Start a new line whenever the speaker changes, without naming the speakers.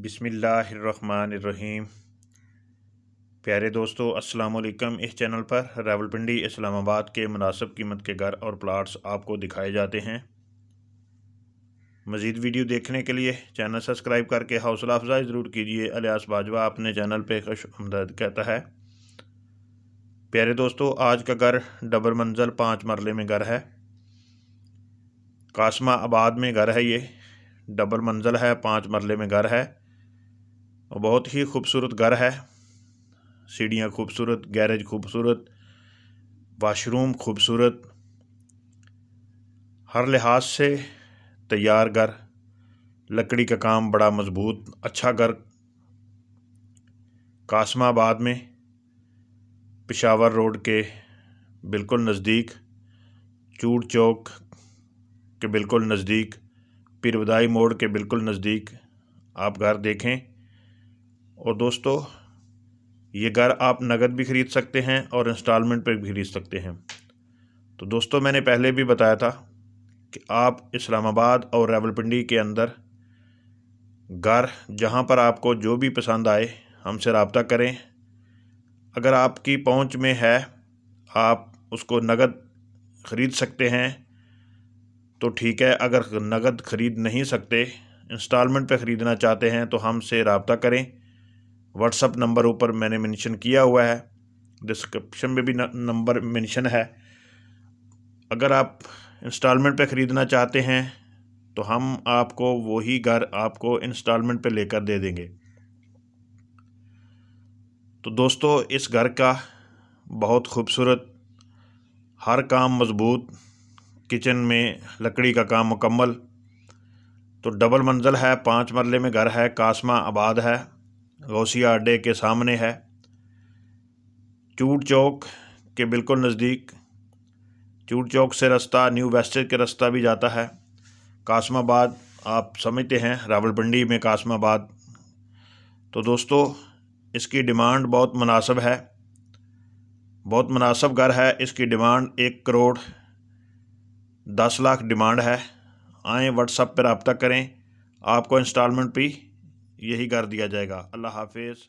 बिसमीम प्यारे दोस्तों अस्सलाम वालेकुम इस चैनल पर रावलपिंडी इस्लामाबाद के मुनासब कीमत के घर और प्लाट्स आपको दिखाए जाते हैं मज़ीद वीडियो देखने के लिए चैनल सब्सक्राइब करके हौसला अफजाई ज़रूर कीजिए अलियास बाजवा अपने चैनल पे खुश आमदद कहता है प्यारे दोस्तों आज का घर डबल मंजिल पाँच मरले में घर है कासमा आबाद में घर है ये डबल मंजिल है पाँच मरले में घर है और बहुत ही खूबसूरत घर है सीढ़ियाँ खूबसूरत गैरेज खूबसूरत वाशरूम खूबसूरत हर लिहाज से तैयार घर लकड़ी का काम बड़ा मज़बूत अच्छा घर कासमाबाद में पिशावर रोड के बिल्कुल नज़दीक चूड़ चौक के बिल्कुल नज़दीक पीरवदाई मोड़ के बिल्कुल नज़दीक आप घर देखें और दोस्तों ये घर आप नगद भी ख़रीद सकते हैं और इंस्टॉलमेंट पर भी खरीद सकते हैं तो दोस्तों मैंने पहले भी बताया था कि आप इस्लामाबाद और रावलपिंडी के अंदर घर जहाँ पर आपको जो भी पसंद आए हमसे रबता करें अगर आपकी पहुँच में है आप उसको नगद ख़रीद सकते हैं तो ठीक है अगर नगद ख़रीद नहीं सकते इंस्टॉलमेंट पर ख़रीदना चाहते हैं तो हमसे रबता करें व्हाट्सअप नंबर ऊपर मैंने मेंशन किया हुआ है डिस्क्रिप्शन में भी नंबर मेंशन है अगर आप इंस्टॉलमेंट पे ख़रीदना चाहते हैं तो हम आपको वही घर आपको इंस्टॉलमेंट पे लेकर दे देंगे तो दोस्तों इस घर का बहुत खूबसूरत हर काम मजबूत किचन में लकड़ी का काम मुकम्मल तो डबल मंजिल है पाँच मरले में घर है कासमा आबाद है गौसिया अड्डे के सामने है चूट चौक के बिल्कुल नज़दीक चूट चौक से रास्ता न्यू वेस्टर के रास्ता भी जाता है कासमाबाद आप समझते हैं रावलपिंडी में कासमाबाद तो दोस्तों इसकी डिमांड बहुत मुनासब है बहुत मुनासब घर है इसकी डिमांड एक करोड़ दस लाख डिमांड है आएँ व्हाट्सअप पर रबता करें आपको इंस्टॉलमेंट भी यही कर दिया जाएगा अल्लाह हाफिज़